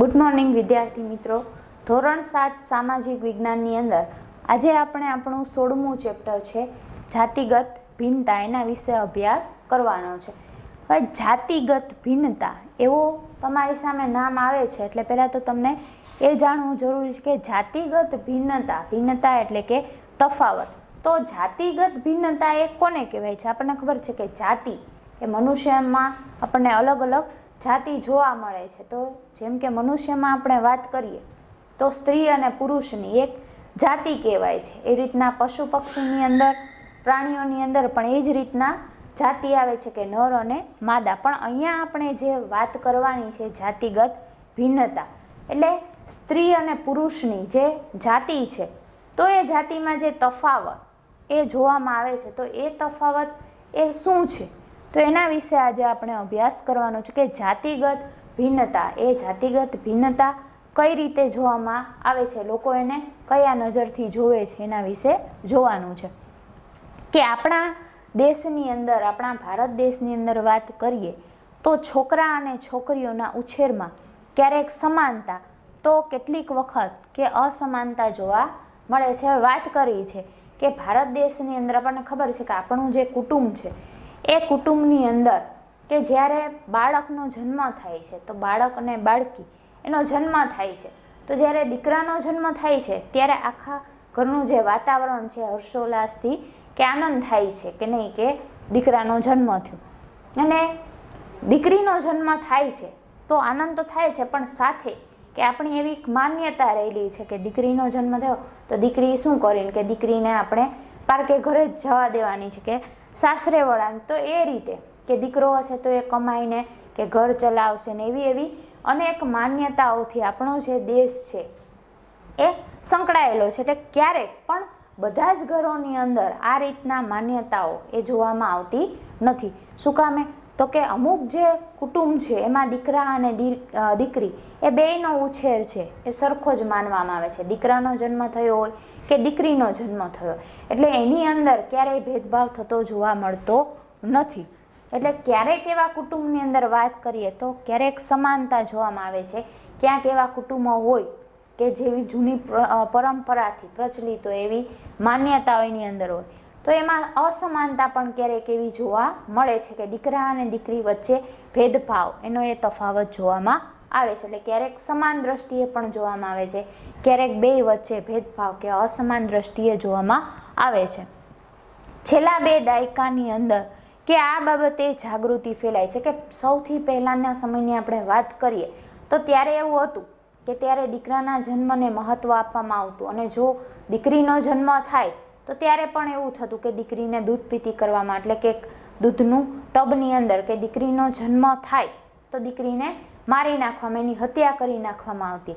good morning વિદ્યાર્થી મિત્રો ધોરણ સાત સામાજિક વિજ્ઞાનની અંદર આજે આપણે આપણું સોળમું ચેપ્ટર છે જાતિગત ભિન્નતા એના વિશે અભ્યાસ કરવાનો છે હવે જાતિગત ભિન્નતા એવો તમારી સામે નામ આવે છે એટલે પહેલાં તો તમને એ જાણવું જરૂરી છે કે જાતિગત ભિન્નતા ભિન્નતા એટલે કે તફાવત તો જાતિગત ભિન્નતા એ કોને કહેવાય છે આપણને ખબર છે કે જાતિ એ મનુષ્યમાં આપણને અલગ અલગ જાતિ જોવા મળે છે તો જેમ કે મનુષ્યમાં આપણે વાત કરીએ તો સ્ત્રી અને પુરુષની એક જાતિ કહેવાય છે એ રીતના પશુ પક્ષીની અંદર પ્રાણીઓની અંદર પણ એ જ રીતના જાતિ આવે છે કે નર અને માદા પણ અહીંયા આપણે જે વાત કરવાની છે જાતિગત ભિન્નતા એટલે સ્ત્રી અને પુરુષની જે જાતિ છે તો એ જાતિમાં જે તફાવત એ જોવામાં આવે છે તો એ તફાવત એ શું છે તો એના વિશે આજે આપણે અભ્યાસ કરવાનો છે કે જાતિગત ભિન્નતા એ જાતિગત ભિન્નતા કઈ રીતે જોવામાં આવે છે લોકો એને કયા નજરથી જોવે છે એના વિશે જોવાનું છે કે આપણા દેશની અંદર આપણા ભારત દેશની અંદર વાત કરીએ તો છોકરા અને છોકરીઓના ઉછેરમાં ક્યારેક સમાનતા તો કેટલીક વખત કે અસમાનતા જોવા મળે છે વાત કરી છે કે ભારત દેશની અંદર આપણને ખબર છે કે આપણું જે કુટુંબ છે એ કુટુંબની અંદર કે જ્યારે બાળકનો જન્મ થાય છે તો બાળક અને બાળકી એનો જન્મ થાય છે તો જ્યારે દીકરાનો જન્મ થાય છે ત્યારે આખા ઘરનું જે વાતાવરણ છે હર્ષોલ્લાસથી કે આનંદ થાય છે કે નહીં કે દીકરાનો જન્મ થયો અને દીકરીનો જન્મ થાય છે તો આનંદ તો થાય છે પણ સાથે કે આપણી એવી માન્યતા રહેલી છે કે દીકરીનો જન્મ થયો તો દીકરી શું કરીને કે દીકરીને આપણે પાર્કે ઘરે જ જવા દેવાની છે કે સાસરે વળાંક તો એ રીતે કે દીકરો હશે તો એ કમાઈને કે ઘર ચલાવશે ને એવી એવી અનેક માન્યતાઓથી આપણો જે દેશ છે એ સંકળાયેલો છે એટલે ક્યારેક પણ બધા જ ઘરોની અંદર આ રીતના માન્યતાઓ એ જોવામાં આવતી નથી શું કામે તો કે અમુક જે કુટુંબ છે એમાં દીકરા અને દીકરી એ બેયનો ઉછેર છે એ સરખો જ માનવામાં આવે છે દીકરાનો જન્મ થયો હોય કે દીકરીનો જન્મ થયો એટલે એની અંદર ક્યારેય ભેદભાવ થતો જોવા મળતો નથી એટલે ક્યારેક એવા કુટુંબની અંદર વાત કરીએ તો ક્યારેક સમાનતા જોવામાં આવે છે ક્યાંક એવા કુટુંબો હોય કે જેવી જૂની પરંપરાથી પ્રચલિત હોય એવી માન્યતાઓ એની અંદર હોય તો એમાં અસમાનતા પણ ક્યારેક એવી જોવા મળે છે કે દીકરા અને દીકરી વચ્ચે ભેદભાવ એનો એ તફાવત જોવામાં આવે છે એટલે ક્યારેક સમાન દ્રષ્ટિએ પણ જોવામાં આવે છે ક્યારેક બે વચ્ચે ભેદભાવ કે અસમાન દ્રષ્ટિએ જોવામાં આવે છે છેલ્લા બે દાયકાની અંદર કે આ બાબતે જાગૃતિ ફેલાય છે કે સૌથી પહેલાંના સમયની આપણે વાત કરીએ તો ત્યારે એવું હતું કે ત્યારે દીકરાના જન્મને મહત્ત્વ આપવામાં આવતું અને જો દીકરીનો જન્મ થાય તો ત્યારે પણ એવું થતું કે દીકરીને દૂધ પીતી કરવામાં એટલે કે દૂધનું ટબની અંદર કે દીકરીનો જન્મ થાય તો દીકરીને મારી નાખવામાં એની હત્યા કરી નાખવામાં આવતી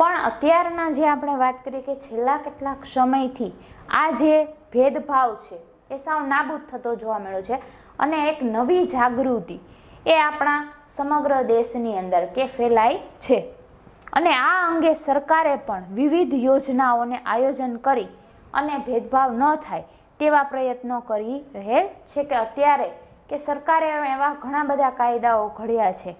પણ અત્યારના જે આપણે વાત કરીએ કે છેલ્લા કેટલાક સમયથી આ જે ભેદભાવ છે એ સાવ નાબૂદ થતો જોવા મળ્યો છે અને એક નવી જાગૃતિ એ આપણા સમગ્ર દેશની અંદર કે ફેલાઈ છે અને આ અંગે સરકારે પણ વિવિધ યોજનાઓને આયોજન કરી અને ભેદભાવ ન થાય તેવા પ્રયત્નો કરી રહેલ છે કે અત્યારે કે સરકારે એવા ઘણા બધા કાયદાઓ ઘડ્યા છે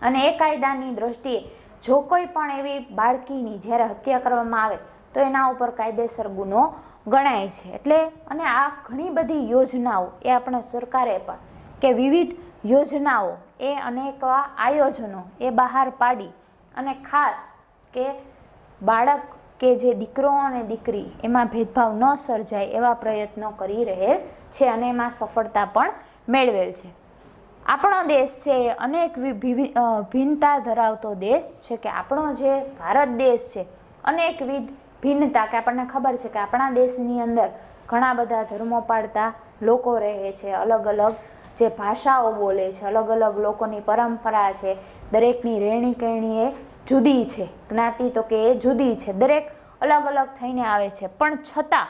અને એ કાયદાની દ્રષ્ટિએ જો કોઈ પણ એવી બાળકીની જ્યારે હત્યા કરવામાં આવે તો એના ઉપર કાયદેસર ગુનો ગણાય છે એટલે અને આ ઘણી બધી યોજનાઓ એ આપણે સરકારે પણ કે વિવિધ યોજનાઓ એ અનેક આયોજનો એ બહાર પાડી અને ખાસ કે બાળક કે જે દીકરો અને દીકરી એમાં ભેદભાવ ન સર્જાય એવા પ્રયત્નો કરી રહેલ છે અને એમાં સફળતા પણ મેળવેલ છે આપણો દેશ છે એ અનેક ભિન્નતા ધરાવતો દેશ છે કે આપણો જે ભારત દેશ છે અનેકવિધ ભિન્નતા કે આપણને ખબર છે કે આપણા દેશની અંદર ઘણા બધા ધર્મો પાળતા લોકો રહે છે અલગ અલગ જે ભાષાઓ બોલે છે અલગ અલગ લોકોની પરંપરા છે દરેકની રહેણી કહેણી એ જુદી છે જ્ઞાતિ તો કે એ જુદી છે દરેક અલગ અલગ થઈને આવે છે પણ છતાં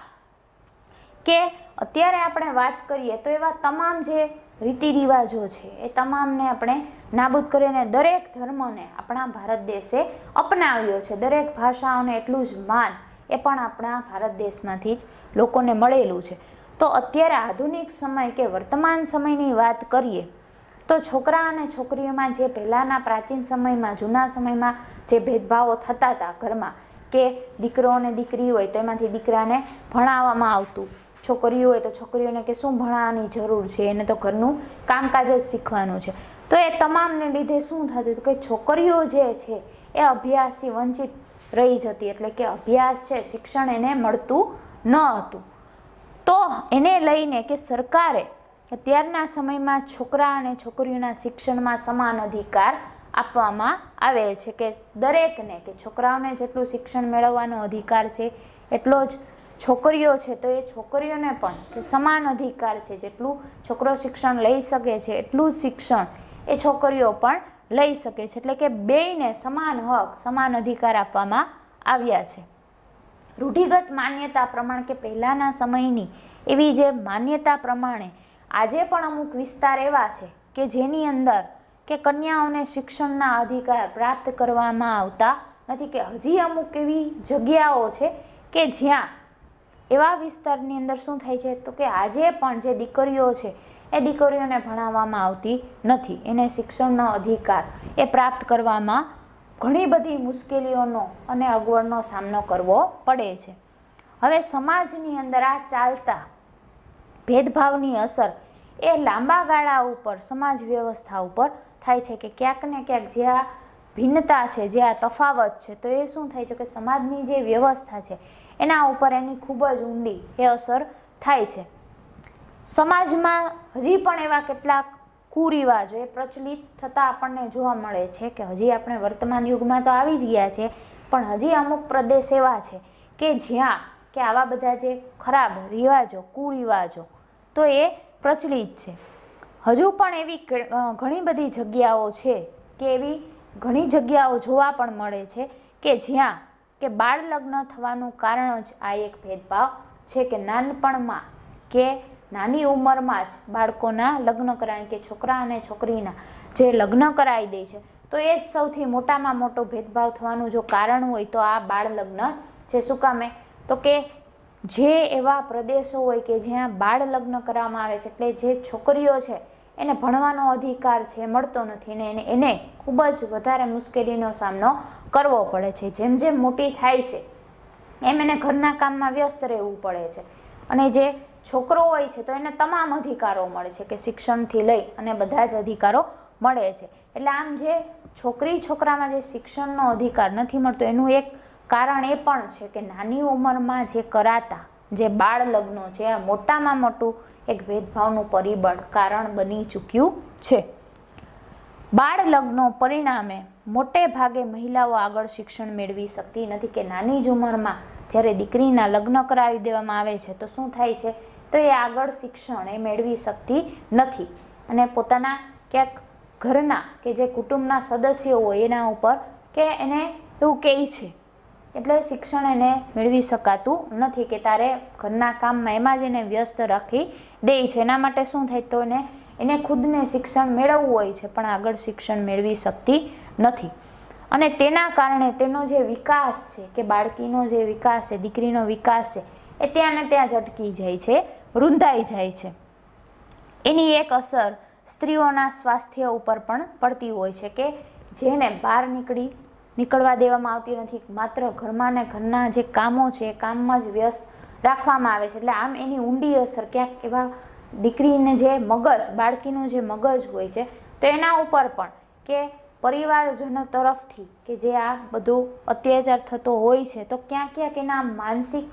કે અત્યારે આપણે વાત કરીએ તો એવા તમામ જે રીતિ રિવાજો છે એ તમામને આપણે નાબૂદ કરીને દરેક ધર્મને આપણા ભારત દેશે અપનાવ્યો છે દરેક ભાષાઓને એટલું જ માન એ પણ આપણા ભારત દેશમાંથી જ લોકોને મળેલું છે તો અત્યારે આધુનિક સમય કે વર્તમાન સમયની વાત કરીએ તો છોકરા અને છોકરીઓમાં જે પહેલાંના પ્રાચીન સમયમાં જૂના સમયમાં જે ભેદભાવો થતા હતા ઘરમાં કે દીકરો અને દીકરી હોય તો એમાંથી દીકરાને ભણાવવામાં આવતું છોકરીઓ હોય તો છોકરીઓને કે શું ભણાવવાની જરૂર છે એને તો ઘરનું કામકાજ જ શીખવાનું છે તો એ તમામને લીધે શું થતું કે છોકરીઓ જે છે એ અભ્યાસથી વંચિત રહી જતી એટલે કે અભ્યાસ છે શિક્ષણ એને મળતું ન હતું તો એને લઈને કે સરકારે અત્યારના સમયમાં છોકરા અને છોકરીઓના શિક્ષણમાં સમાન અધિકાર આપવામાં આવે છે કે દરેકને કે છોકરાઓને જેટલું શિક્ષણ મેળવવાનો અધિકાર છે એટલો જ છોકરીઓ છે તો એ છોકરીઓને પણ કે સમાન અધિકાર છે જેટલું છોકરો શિક્ષણ લઈ શકે છે એટલું જ શિક્ષણ એ છોકરીઓ પણ લઈ શકે છે એટલે કે બેયને સમાન હક સમાન અધિકાર આપવામાં આવ્યા છે રૂઢિગત માન્યતા પ્રમાણે કે પહેલાંના સમયની એવી જે માન્યતા પ્રમાણે આજે પણ અમુક વિસ્તાર એવા છે કે જેની અંદર કે કન્યાઓને શિક્ષણના અધિકાર પ્રાપ્ત કરવામાં આવતા નથી કે હજી અમુક એવી જગ્યાઓ છે કે જ્યાં એવા વિસ્તારની અંદર શું થાય છે તો કે આજે પણ જે દીકરીઓ છે એ દીકરીઓને ભણાવવામાં આવતી નથી એને શિક્ષણનો અધિકાર એ પ્રાપ્ત કરવામાં ઘણી બધી મુશ્કેલીઓનો અને અગવડનો સામનો કરવો પડે છે હવે સમાજની અંદર આ ચાલતા ભેદભાવની અસર એ લાંબા ગાળા ઉપર સમાજ વ્યવસ્થા ઉપર થાય છે કે ક્યાંક ને ક્યાંક જે આ ભિન્નતા છે જે આ તફાવત છે તો એ શું થાય છે કે સમાજની જે વ્યવસ્થા છે એના ઉપર એની ખૂબ જ ઊંડી એ અસર થાય છે સમાજમાં હજી પણ એવા કેટલાક કુરિવાજો એ પ્રચલિત થતાં આપણને જોવા મળે છે કે હજી આપણે વર્તમાન યુગમાં તો આવી જ ગયા છે પણ હજી અમુક પ્રદેશ એવા છે કે જ્યાં કે આવા બધા જે ખરાબ રિવાજો કુરિવાજો તો એ પ્રચલિત છે હજુ પણ એવી ઘણી બધી જગ્યાઓ છે કે એવી ઘણી જગ્યાઓ જોવા પણ મળે છે કે જ્યાં કે બાળ લગ્ન થવાનું કારણ જ આ એક ભેદભાવ છે કે નાનપણમાં કે નાની ઉંમરમાં જ બાળકોના લગ્ન કરાય કે છોકરા અને છોકરીના જે લગ્ન કરાવી દે છે તો એ જ સૌથી મોટામાં મોટો ભેદભાવ થવાનું જો કારણ હોય તો આ બાળ લગ્ન છે શું કામે તો કે જે એવા પ્રદેશો હોય કે જ્યાં બાળ લગ્ન કરવામાં આવે છે એટલે જે છોકરીઓ છે એને ભણવાનો અધિકાર છે મળતો નથી ને એને એને ખૂબ જ વધારે મુશ્કેલીનો સામનો કરવો પડે છે જેમ જેમ મોટી થાય છે એમ એને ઘરના કામમાં વ્યસ્ત રહેવું પડે છે અને જે છોકરો હોય છે તો એને તમામ અધિકારો મળે છે કે શિક્ષણથી લઈ અને બધા જ અધિકારો મળે છે એટલે આમ જે છોકરી છોકરામાં જે શિક્ષણનો અધિકાર નથી મળતો એનું એક કારણ એ પણ છે કે નાની ઉંમરમાં જે કરાતા જે બાળ લગ્નો છે મોટામાં મોટું એક ભેદભાવનું પરિબળ કારણ બની ચૂક્યું છે બાળ લગ્નો પરિણામે મોટે ભાગે મહિલાઓ આગળ શિક્ષણ મેળવી શકતી નથી કે નાની જ ઉંમરમાં જ્યારે દીકરીના લગ્ન કરાવી દેવામાં આવે છે તો શું થાય છે તો એ આગળ શિક્ષણ એ મેળવી શકતી નથી અને પોતાના ક્યાંક ઘરના કે જે કુટુંબના સદસ્યો હોય એના ઉપર કે એને એવું કહે છે એટલે શિક્ષણ એને મેળવી શકાતું નથી કે તારે ઘરના કામમાં એમાં જ એને વ્યસ્ત રાખી દે છે એના માટે શું થાય તો એને એને ખુદને શિક્ષણ મેળવવું હોય છે પણ આગળ શિક્ષણ મેળવી શકતી નથી અને તેના કારણે તેનો જે વિકાસ છે કે બાળકીનો જે વિકાસ છે દીકરીનો વિકાસ છે એ ત્યાં ને ત્યાં જ અટકી જાય છે રૂંધાઈ જાય છે એની એક અસર સ્ત્રીઓના સ્વાસ્થ્ય ઉપર પણ પડતી હોય છે કે જેને બહાર નીકળી નીકળવા દેવામાં આવતી નથી માત્ર ઘરમાં ને ઘરના જે કામો છે એ કામમાં જ વ્યસ્ત રાખવામાં આવે છે એટલે આમ એની ઊંડી અસર ક્યાંક એવા દીકરીને જે મગજ બાળકીનું જે મગજ હોય છે તો એના ઉપર પણ કે પરિવારજનો તરફથી કે જે આ બધું અત્યાચાર થતો હોય છે તો ક્યાં ક્યાંક એના માનસિક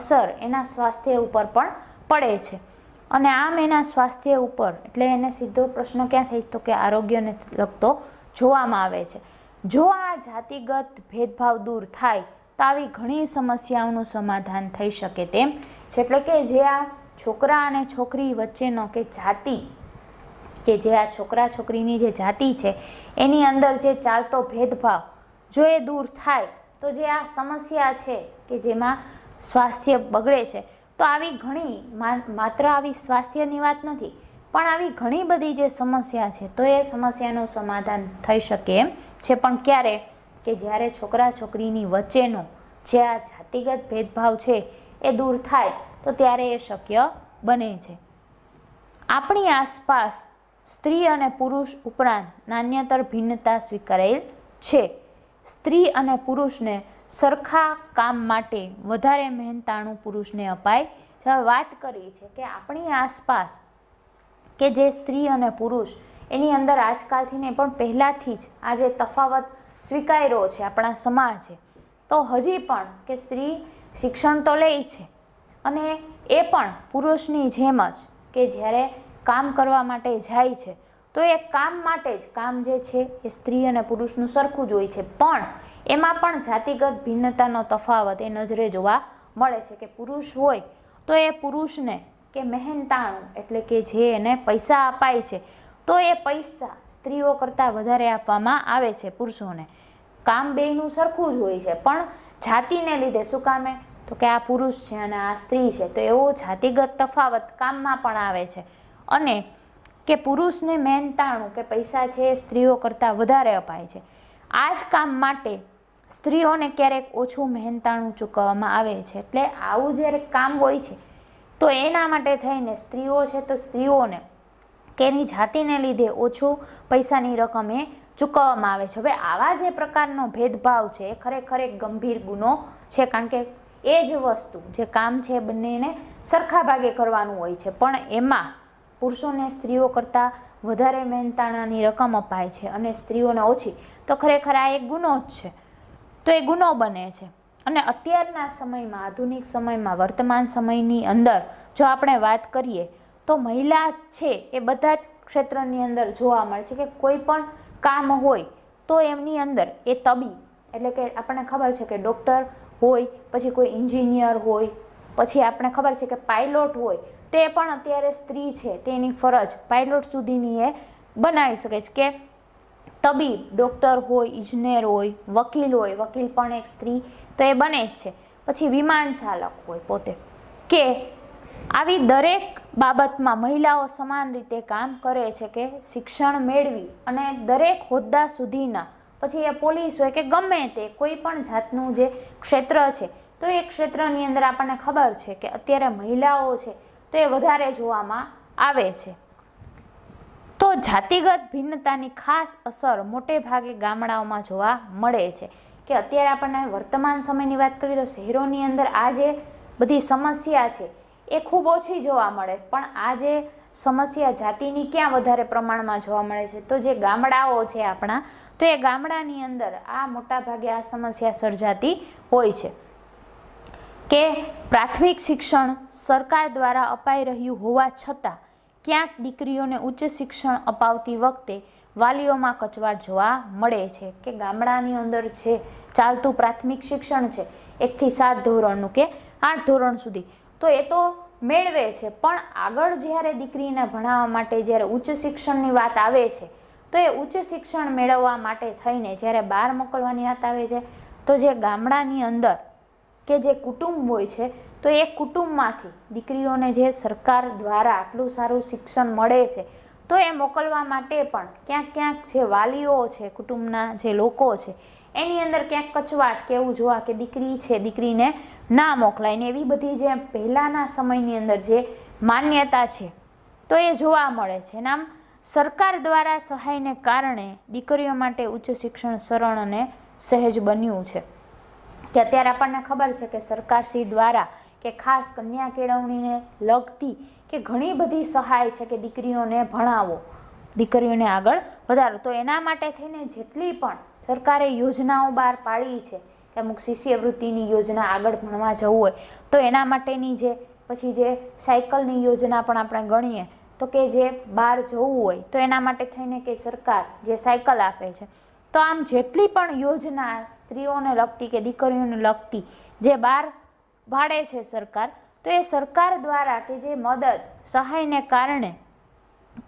અસર એના સ્વાસ્થ્ય ઉપર પણ પડે છે અને આમ એના સ્વાસ્થ્ય ઉપર એટલે એને સીધો પ્રશ્ન ક્યાં થઈ તો કે આરોગ્યને લગતો જોવામાં આવે છે જો આ જાતિગત ભેદભાવ દૂર થાય તો આવી ઘણી સમસ્યાઓનું સમાધાન થઈ શકે તેમ છે એટલે કે જે આ છોકરા અને છોકરી વચ્ચેનો કે જાતિ કે જે આ છોકરા છોકરીની જે જાતિ છે એની અંદર જે ચાલતો ભેદભાવ જો એ દૂર થાય તો જે આ સમસ્યા છે કે જેમાં સ્વાસ્થ્ય બગડે છે તો આવી ઘણી માત્ર આવી સ્વાસ્થ્યની વાત નથી પણ આવી ઘણી બધી જે સમસ્યા છે તો એ સમસ્યાનું સમાધાન થઈ શકે એમ છે પણ ક્યારે કે જ્યારે છોકરા છોકરીની વચ્ચેનો જે આ જાતિગત ભેદભાવ છે એ દૂર થાય તો ત્યારે એ શક્ય બને છે આપણી આસપાસ સ્ત્રી અને પુરુષ ઉપરાંત નાન્યતર ભિન્નતા સ્વીકારેલ છે સ્ત્રી અને પુરુષને સરખા કામ માટે વધારે મહેનતાણું પુરુષને અપાય જે વાત કરી છે કે આપણી આસપાસ કે જે સ્ત્રી અને પુરુષ એની અંદર આજકાલથી ને પણ પહેલાંથી જ આ જે તફાવત સ્વીકાર્યો છે આપણા સમાજે તો હજી પણ કે સ્ત્રી શિક્ષણ તો લે છે અને એ પણ પુરુષની જેમ જ કે જ્યારે કામ કરવા માટે જાય છે તો એ કામ માટે જ કામ જે છે એ સ્ત્રી અને પુરુષનું સરખું જ હોય છે પણ એમાં પણ જાતિગત ભિન્નતાનો તફાવત એ નજરે જોવા મળે છે કે પુરુષ હોય તો એ પુરુષને કે મહેનતાણું એટલે કે જે એને પૈસા અપાય છે તો એ પૈસા સ્ત્રીઓ કરતાં વધારે આપવામાં આવે છે પુરુષોને કામ બેનું સરખું જ હોય છે પણ જાતિને લીધે શું કામે તો કે આ પુરુષ છે અને આ સ્ત્રી છે તો એવો જાતિગત તફાવત કામમાં પણ આવે છે અને કે પુરુષને મહેનતાણું કે પૈસા છે એ સ્ત્રીઓ કરતાં વધારે અપાય છે આ જ કામ માટે સ્ત્રીઓને ક્યારેક ઓછું મહેનતાણું ચૂકવવામાં આવે છે એટલે આવું જ્યારે કામ હોય છે તો એના માટે થઈને સ્ત્રીઓ છે તો સ્ત્રીઓને કે એની જાતિને લીધે ઓછું પૈસાની રકમ એ ચૂકવવામાં આવે છે હવે આવા જે પ્રકારનો ભેદભાવ છે એ ખરેખર એક ગંભીર ગુનો છે કારણ કે એ જ વસ્તુ જે કામ છે બંનેને સરખા ભાગે કરવાનું હોય છે પણ એમાં પુરુષોને સ્ત્રીઓ કરતાં વધારે મહેનતાણાની રકમ અપાય છે અને સ્ત્રીઓને ઓછી તો ખરેખર આ એક ગુનો જ છે તો એ ગુનો બને છે અને અત્યારના સમયમાં આધુનિક સમયમાં વર્તમાન સમયની અંદર જો આપણે વાત કરીએ તો મહિલા છે એ બધા જ ક્ષેત્રની અંદર જોવા મળે છે કે કોઈ પણ કામ હોય તો એમની અંદર એ તબી એટલે કે આપણને ખબર છે કે ડૉક્ટર હોય પછી કોઈ એન્જિનિયર હોય પછી આપણે ખબર છે કે પાયલોટ હોય તે પણ અત્યારે સ્ત્રી છે તેની ફરજ પાયલોટ સુધીની એ બનાવી શકે છે કે તબીબ ડૉક્ટર હોય ઇજનેર હોય વકીલ હોય વકીલ પણ એક સ્ત્રી તો એ બને જ છે પછી વિમાન ચાલક હોય પોતે કે આવી દરેક બાબતમાં મહિલાઓ સમાન રીતે કામ કરે છે કે શિક્ષણ મેળવી અને દરેક હોદ્દા સુધીના પછી એ પોલીસ હોય કે ગમે તે કોઈ પણ જાતનું જે ક્ષેત્ર છે તો એ ક્ષેત્રની અંદર આપણને ખબર છે કે અત્યારે મહિલાઓ છે તો એ વધારે જોવામાં આવે છે તો જાતિગત ભિન્નતાની ખાસ અસર મોટે ભાગે ગામડાઓમાં જોવા મળે છે કે અત્યારે આપણને વર્તમાન સમયની વાત કરીએ તો શહેરોની અંદર આ જે બધી સમસ્યા છે એ ખૂબ ઓછી જોવા મળે પણ આ જે સમસ્યા જાતિની ક્યાં વધારે પ્રમાણમાં જોવા મળે છે તો જે ગામડાઓ છે આપણા તો એ ગામડાની અંદર આ મોટાભાગે આ સમસ્યા સર્જાતી હોય છે કે પ્રાથમિક શિક્ષણ સરકાર દ્વારા અપાઈ રહ્યું હોવા છતાં ક્યાંક દીકરીઓને ઉચ્ચ શિક્ષણ અપાવતી વખતે વાલીઓમાં કચવાટ જોવા મળે છે કે ગામડાની અંદર જે ચાલતું પ્રાથમિક શિક્ષણ છે એકથી સાત ધોરણનું કે આઠ ધોરણ સુધી તો એ તો મેળવે છે પણ આગળ જ્યારે દીકરીને ભણાવવા માટે જ્યારે ઉચ્ચ શિક્ષણની વાત આવે છે તો એ ઉચ્ચ શિક્ષણ મેળવવા માટે થઈને જ્યારે બહાર મોકલવાની વાત આવે છે તો જે ગામડાની અંદર કે જે કુટુંબ હોય છે તો એ કુટુંબમાંથી દીકરીઓને જે સરકાર દ્વારા આટલું સારું શિક્ષણ મળે છે તો એ મોકલવા માટે પણ ક્યાંક ક્યાંક જે વાલીઓ છે કુટુંબના જે લોકો છે એની અંદર ક્યાંક કચવાટ કે એવું જોવા કે દીકરી છે દીકરીને ના મોકલાય ને એવી બધી જે પહેલાંના સમયની અંદર જે માન્યતા છે તો એ જોવા મળે છે નામ સરકાર દ્વારા સહાયને કારણે દીકરીઓ માટે ઉચ્ચ શિક્ષણ સરળ અને સહેજ બન્યું છે કે અત્યારે આપણને ખબર છે કે સરકારશ્રી દ્વારા કે ખાસ કન્યા કેળવણીને લગતી કે ઘણી બધી સહાય છે કે દીકરીઓને ભણાવો દીકરીઓને આગળ વધારો તો એના માટે થઈને જેટલી પણ સરકારે યોજનાઓ બહાર પાડી છે કે અમુક શિષ્યવૃત્તિની યોજના આગળ ભણવા જવું હોય તો એના માટેની જે પછી જે સાયકલની યોજના પણ આપણે ગણીએ તો કે જે બહાર જવું હોય તો એના માટે થઈને કે સરકાર જે સાયકલ આપે છે તો આમ જેટલી પણ યોજના સ્ત્રીઓને લગતી કે દીકરીઓને લગતી જે બહાર ભાડે છે સરકાર તો એ સરકાર દ્વારા કે જે મદદ સહાયને કારણે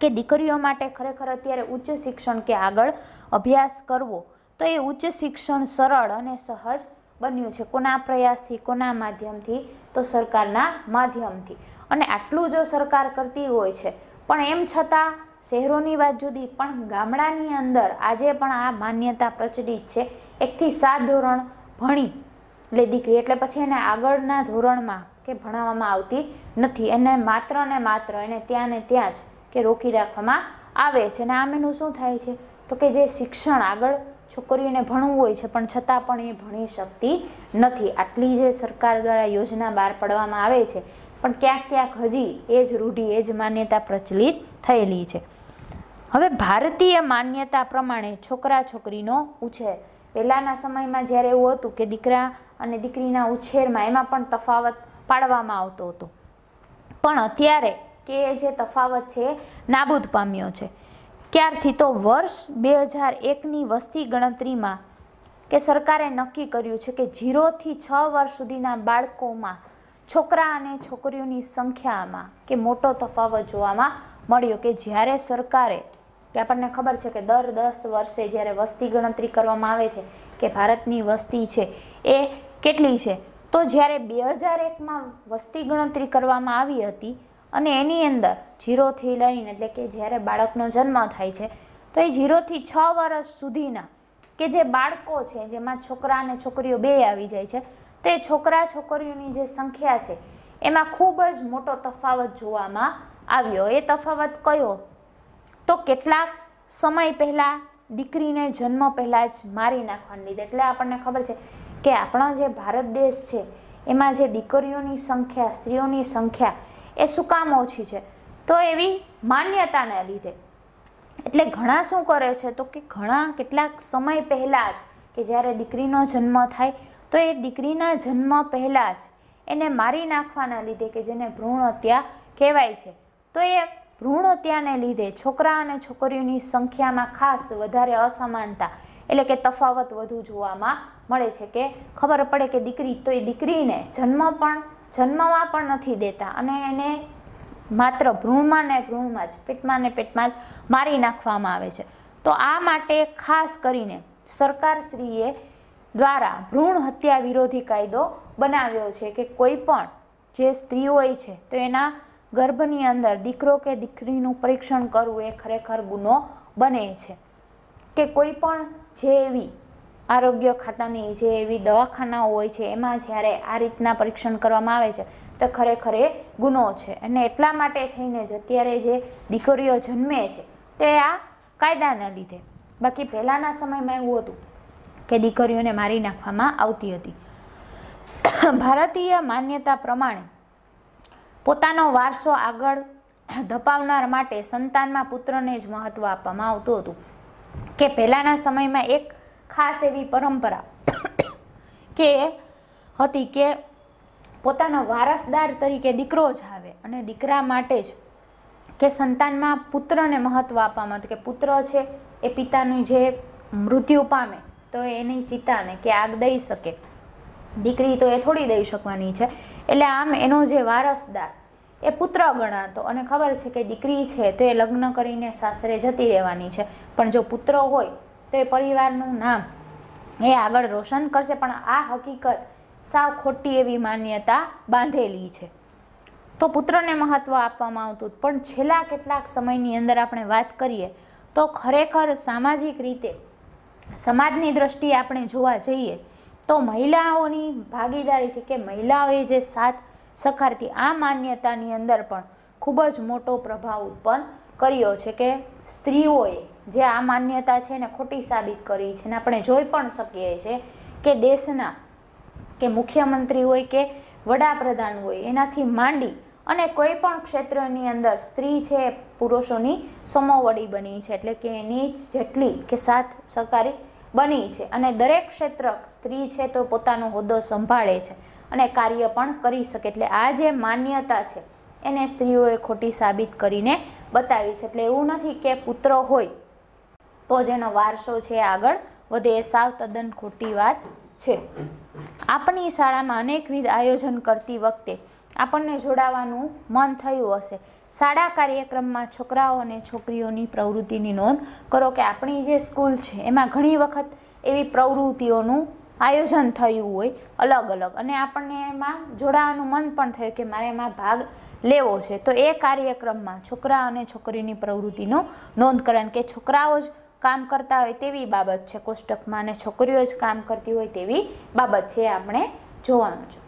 કે દીકરીઓ માટે ખરેખર અત્યારે ઉચ્ચ શિક્ષણ કે આગળ અભ્યાસ કરવો તો એ ઉચ્ચ શિક્ષણ સરળ અને સહજ બન્યું છે કોના પ્રયાસથી કોના માધ્યમથી તો સરકારના માધ્યમથી અને આટલું જો સરકાર કરતી હોય છે પણ એમ છતાં શહેરોની વાત જુદી પણ ગામડાની અંદર આજે પણ આ માન્યતા પ્રચલિત છે એકથી સાત ધોરણ ભણી લે દીકરી એટલે પછી એને આગળના ધોરણમાં કે ભણાવવામાં આવતી નથી એને માત્ર ને માત્ર એને ત્યાં ને ત્યાં જ કે રોકી રાખવામાં આવે છે અને આમ એનું શું થાય છે તો કે જે શિક્ષણ આગળ છોકરીઓને ભણવું હોય છે પણ છતાં પણ એ ભણી શકતી નથી આટલી જે સરકાર દ્વારા યોજના બહાર પાડવામાં આવે છે પણ ક્યાંક ક્યાંક હજી એ જ રૂઢિ એ જ માન્યતા પ્રચલિત થયેલી છે હવે ભારતીય માન્યતા પ્રમાણે છોકરા છોકરીનો ઉછેર પહેલાંના સમયમાં જ્યારે એવું હતું કે દીકરા અને દીકરીના ઉછેરમાં એમાં પણ તફાવત પાડવામાં આવતો હતો પણ અત્યારે કે જે તફાવત છે નાબૂદ પામ્યો છે ક્યારથી તો વર્ષ બે હજાર એકની વસ્તી ગણતરીમાં કે સરકારે નક્કી કર્યું છે કે ઝીરોથી છ વર્ષ સુધીના બાળકોમાં છોકરા અને છોકરીઓની સંખ્યામાં કે મોટો તફાવત જોવામાં મળ્યો કે જ્યારે સરકારે કે આપણને ખબર છે કે દર દસ વર્ષે જ્યારે વસ્તી ગણતરી કરવામાં આવે છે કે ભારતની વસ્તી છે એ કેટલી છે તો જ્યારે બે હજાર એકમાં વસ્તી ગણતરી કરવામાં આવી હતી અને એની અંદર જીરોથી લઈને એટલે કે જ્યારે બાળકનો જન્મ થાય છે તો એ જીરોથી છ વર્ષ સુધીના કે જે બાળકો છે જેમાં છોકરા અને છોકરીઓ બે આવી જાય છે તો એ છોકરા છોકરીઓની જે સંખ્યા છે એમાં ખૂબ જ મોટો તફાવત જોવામાં આવ્યો એ તફાવત કયો તો કેટલાક સમય પહેલાં દીકરીને જન્મ પહેલાં જ મારી નાખવાની લીધે એટલે આપણને ખબર છે કે આપણો જે ભારત દેશ છે એમાં જે દીકરીઓની સંખ્યા સ્ત્રીઓની સંખ્યા એ સુકામ ઓછી છે તો એવી માન્યતાને લીધે એટલે ઘણા શું કરે છે તો કે ઘણા કેટલાક સમય પહેલાં જ કે જ્યારે દીકરીનો જન્મ થાય તો એ દીકરીના જન્મ પહેલાં જ એને મારી નાખવાના લીધે કે જેને ભ્રૂણ હત્યા કહેવાય છે તો એ ભ્રૂણ હત્યાને લીધે છોકરા અને છોકરીઓની સંખ્યામાં ખાસ વધારે અસમાનતા એટલે કે તફાવત વધુ જોવામાં મળે છે કે ખબર પડે કે દીકરી તો એ દીકરીને જન્મ પણ જન્મમાં પણ નથી દેતા અને એને માત્ર ભ્રૂણમાં ને ભ્રૂણમાં જ પેટમાં ને પેટમાં જ મારી નાખવામાં આવે છે તો આ માટે ખાસ કરીને સરકારશ્રીએ દ્વારા ભ્રૂણ હત્યા વિરોધી કાયદો બનાવ્યો છે કે કોઈ પણ જે સ્ત્રી હોય છે તો એના ગર્ભની અંદર દીકરો કે દીકરીનું પરીક્ષણ કરવું એ ખરેખર ગુનો બને છે કે કોઈ પણ જે એવી આરોગ્ય ખાતાની જે એવી દવાખાનાઓ હોય છે એમાં જ્યારે આ રીતના પરીક્ષણ કરવામાં આવે છે તો ખરેખર એ ગુનો છે અને એટલા માટે થઈને જ અત્યારે જે દીકરીઓ જન્મે છે તે આ કાયદાના લીધે બાકી પહેલાંના સમયમાં એવું હતું કે દીકરીઓને મારી નાખવામાં આવતી હતી ભારતીય માન્યતા પ્રમાણે પોતાનો વારસો આગળ ધપાવનાર માટે સંતાનમાં પુત્રને જ મહત્ત્વ આપવામાં આવતું હતું કે પહેલાંના સમયમાં એક ખાસ એવી પરંપરા કે હતી કે પોતાના વારસદાર તરીકે દીકરો જ આવે અને દીકરા માટે જ કે સંતાનમાં પુત્રને મહત્ત્વ આપવામાં હતું કે પુત્ર છે એ પિતાનું જે મૃત્યુ પામે તો એની ચિતાને કે આગ દઈ શકે દીકરી તો એ થોડી દઈ શકવાની છે એટલે આમ એનો જે વારસદાર એ પુત્ર ગણાતો અને ખબર છે કે દીકરી છે તો એ લગ્ન કરીને સાસરે જતી રહેવાની છે પણ જો પુત્ર હોય તો એ પરિવારનું નામ એ આગળ રોશન કરશે પણ આ હકીકત સાવ ખોટી એવી માન્યતા બાંધેલી છે તો પુત્રને મહત્ત્વ આપવામાં આવતું પણ છેલ્લા કેટલાક સમયની અંદર આપણે વાત કરીએ તો ખરેખર સામાજિક રીતે સમાજની દ્રષ્ટિએ આપણે જોવા જઈએ તો મહિલાઓની ભાગીદારીથી કે મહિલાઓએ જે સાથ સખારથી આ માન્યતાની અંદર પણ ખૂબ જ મોટો પ્રભાવ ઉત્પન્ન કર્યો છે કે સ્ત્રીઓએ જે આ માન્યતા છે એને ખોટી સાબિત કરી છે ને આપણે જોઈ પણ શકીએ છીએ કે દેશના કે મુખ્યમંત્રી હોય કે વડાપ્રધાન હોય એનાથી માંડી અને કોઈ પણ ક્ષેત્રની અંદર સ્ત્રી છે પુરુષોની સમોવડી બની છે એટલે કે એની જેટલી કે સાથ સહકારી બની છે અને દરેક ક્ષેત્ર સ્ત્રી છે તો પોતાનો હોદ્દો સંભાળે છે અને કાર્ય પણ કરી શકે એટલે આ જે માન્યતા છે એને સ્ત્રીઓએ ખોટી સાબિત કરીને બતાવી છે એટલે એવું નથી કે પુત્ર હોય તો જ એનો વારસો છે આગળ વધે એ સાવ તદ્દન ખોટી વાત છે આપણી શાળામાં અનેકવિધ આયોજન કરતી વખતે આપણને જોડાવાનું મન થયું હશે શાળા કાર્યક્રમમાં છોકરાઓ અને છોકરીઓની પ્રવૃત્તિની નોંધ કરો કે આપણી જે સ્કૂલ છે એમાં ઘણી વખત એવી પ્રવૃત્તિઓનું આયોજન થયું હોય અલગ અલગ અને આપણને એમાં જોડાવાનું મન પણ થયું કે મારે એમાં ભાગ લેવો છે તો એ કાર્યક્રમમાં છોકરા અને છોકરીની પ્રવૃત્તિનો નોંધ કારણ કે છોકરાઓ જ કામ કરતા હોય તેવી બાબત છે કોષ્ટકમાં અને છોકરીઓ જ કામ કરતી હોય તેવી બાબત છે આપણે જોવાનું છે